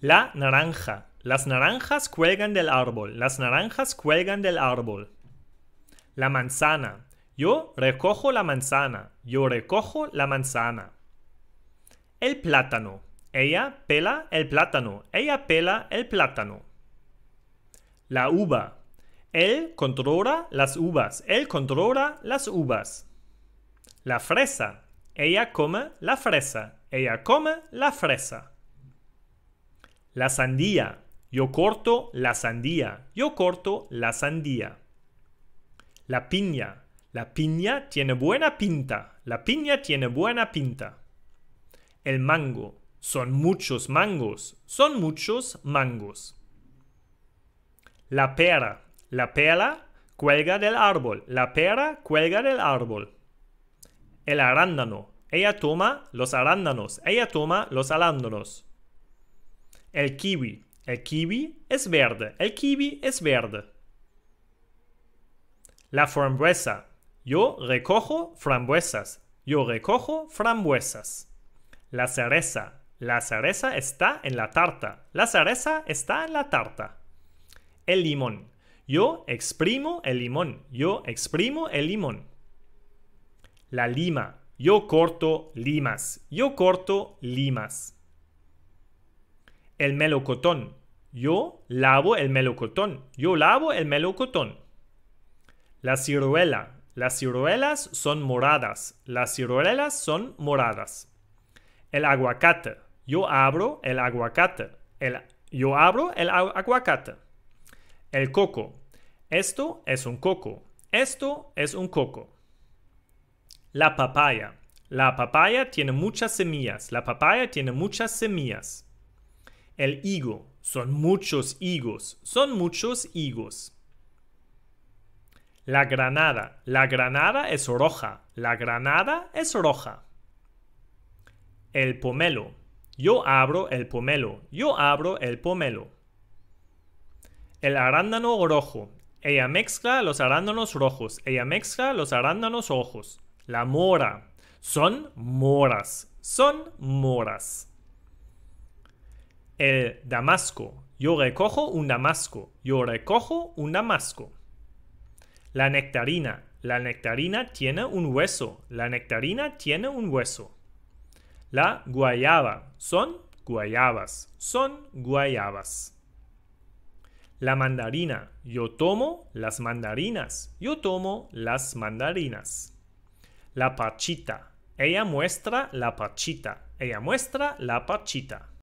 La naranja. Las naranjas cuelgan del árbol. Las naranjas cuelgan del árbol. La manzana. Yo recojo la manzana. Yo recojo la manzana. El plátano. Ella pela el plátano. Ella pela el plátano. La uva. Él controla las uvas. Él controla las uvas. La fresa. Ella come la fresa. Ella come la fresa la sandía. Yo corto la sandía. Yo corto la sandía. La piña. La piña tiene buena pinta. La piña tiene buena pinta. El mango. Son muchos mangos. Son muchos mangos. La pera. La pera cuelga del árbol. La pera cuelga del árbol. El arándano. Ella toma los arándanos. Ella toma los arándanos. El kiwi. El kiwi es verde. El kiwi es verde. La frambuesa. Yo recojo frambuesas. Yo recojo frambuesas. La cereza. La cereza está en la tarta. La cereza está en la tarta. El limón. Yo exprimo el limón. Yo exprimo el limón. La lima. Yo corto limas. Yo corto limas el melocotón. Yo lavo el melocotón. Yo lavo el melocotón. La ciruela. Las ciruelas son moradas. Las ciruelas son moradas. El aguacate. Yo abro el aguacate. yo abro el aguacate. El coco. Esto es un coco. Esto es un coco. La papaya. La papaya tiene muchas semillas. La papaya tiene muchas semillas. El higo. Son muchos higos. Son muchos higos. La granada. La granada es roja. La granada es roja. El pomelo. Yo abro el pomelo. Yo abro el pomelo. El arándano rojo. Ella mezcla los arándanos rojos. Ella mezcla los arándanos rojos. La mora. Son moras. Son moras el damasco. Yo recojo un damasco. Yo recojo un damasco. La nectarina. La nectarina tiene un hueso. La nectarina tiene un hueso. La guayaba. Son guayabas. Son guayabas. La mandarina. Yo tomo las mandarinas. Yo tomo las mandarinas. La pachita. Ella muestra la pachita. Ella muestra la pachita.